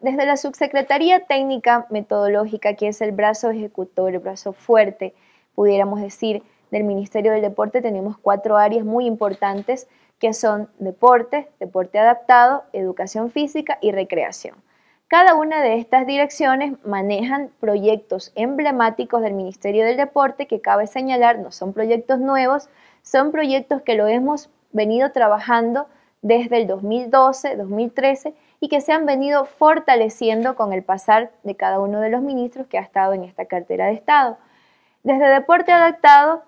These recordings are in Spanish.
Desde la Subsecretaría Técnica Metodológica, que es el brazo ejecutor, el brazo fuerte, pudiéramos decir, del Ministerio del Deporte, tenemos cuatro áreas muy importantes que son deporte, deporte adaptado, educación física y recreación. Cada una de estas direcciones manejan proyectos emblemáticos del Ministerio del Deporte que cabe señalar, no son proyectos nuevos, son proyectos que lo hemos venido trabajando desde el 2012, 2013 y que se han venido fortaleciendo con el pasar de cada uno de los ministros que ha estado en esta cartera de Estado. Desde Deporte Adaptado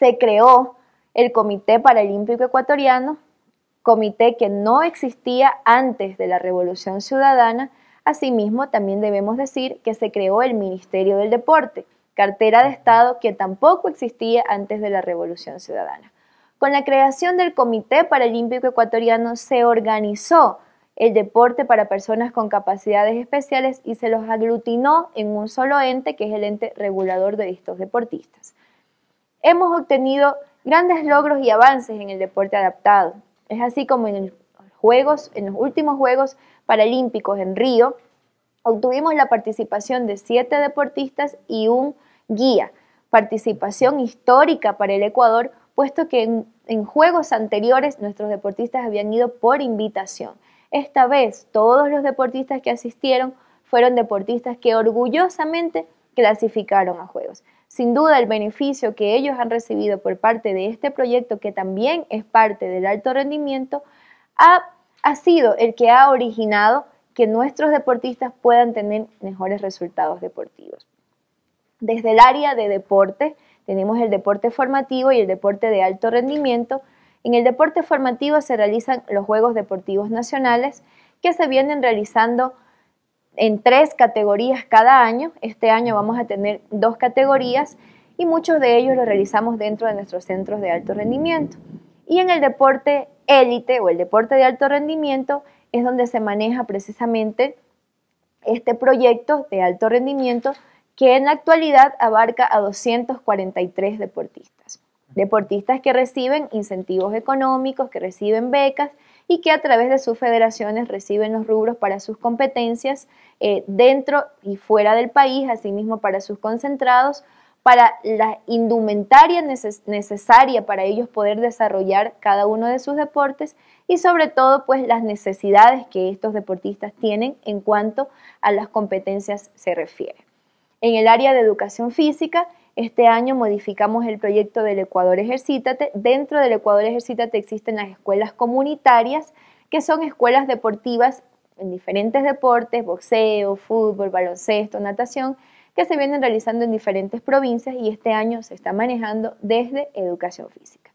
se creó el Comité Paralímpico Ecuatoriano, comité que no existía antes de la Revolución Ciudadana. Asimismo, también debemos decir que se creó el Ministerio del Deporte, cartera de Estado que tampoco existía antes de la Revolución Ciudadana. Con la creación del Comité Paralímpico Ecuatoriano se organizó el deporte para personas con capacidades especiales y se los aglutinó en un solo ente, que es el ente regulador de estos deportistas. Hemos obtenido grandes logros y avances en el deporte adaptado. Es así como en, los últimos Juegos Paralímpicos en Río, obtuvimos la participación de siete deportistas y un guía. Participación histórica para el Ecuador, puesto que en juegos anteriores nuestros deportistas habían ido por invitación. Esta vez todos los deportistas que asistieron fueron deportistas que orgullosamente clasificaron a Juegos. Sin duda el beneficio que ellos han recibido por parte de este proyecto, que también es parte del alto rendimiento, ha, sido el que ha originado que nuestros deportistas puedan tener mejores resultados deportivos. Desde el área de deporte, tenemos el deporte formativo y el deporte de alto rendimiento, en el deporte formativo se realizan los Juegos Deportivos Nacionales que se vienen realizando en tres categorías cada año. Este año vamos a tener dos categorías y muchos de ellos los realizamos dentro de nuestros centros de alto rendimiento. Y en el deporte élite o el deporte de alto rendimiento es donde se maneja precisamente este proyecto de alto rendimiento que en la actualidad abarca a 243 deportistas. Deportistas que reciben incentivos económicos, que reciben becas y que a través de sus federaciones reciben los rubros para sus competencias eh, dentro y fuera del país, asimismo para sus concentrados, para la indumentaria necesaria para ellos poder desarrollar cada uno de sus deportes y sobre todo pues las necesidades que estos deportistas tienen en cuanto a las competencias se refiere. En el área de educación física, este año modificamos el proyecto del Ecuador Ejercítate. Dentro del Ecuador Ejercítate existen las escuelas comunitarias, que son escuelas deportivas en diferentes deportes, boxeo, fútbol, baloncesto, natación, que se vienen realizando en diferentes provincias y este año se está manejando desde educación física.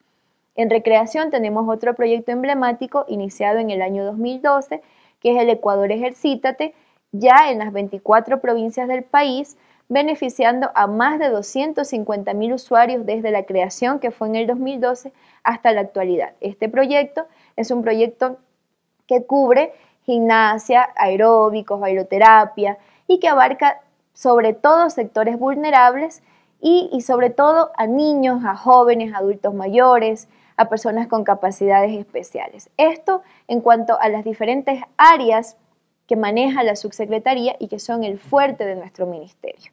En recreación tenemos otro proyecto emblemático iniciado en el año 2012, que es el Ecuador Ejercítate, ya en las 24 provincias del país beneficiando a más de 250.000 usuarios desde la creación, que fue en el 2012, hasta la actualidad. Este proyecto es un proyecto que cubre gimnasia, aeróbicos, bailoterapia y que abarca sobre todo sectores vulnerables y, y sobre todo a niños, a jóvenes, adultos mayores, a personas con capacidades especiales. Esto en cuanto a las diferentes áreas que maneja la subsecretaría y que son el fuerte de nuestro ministerio.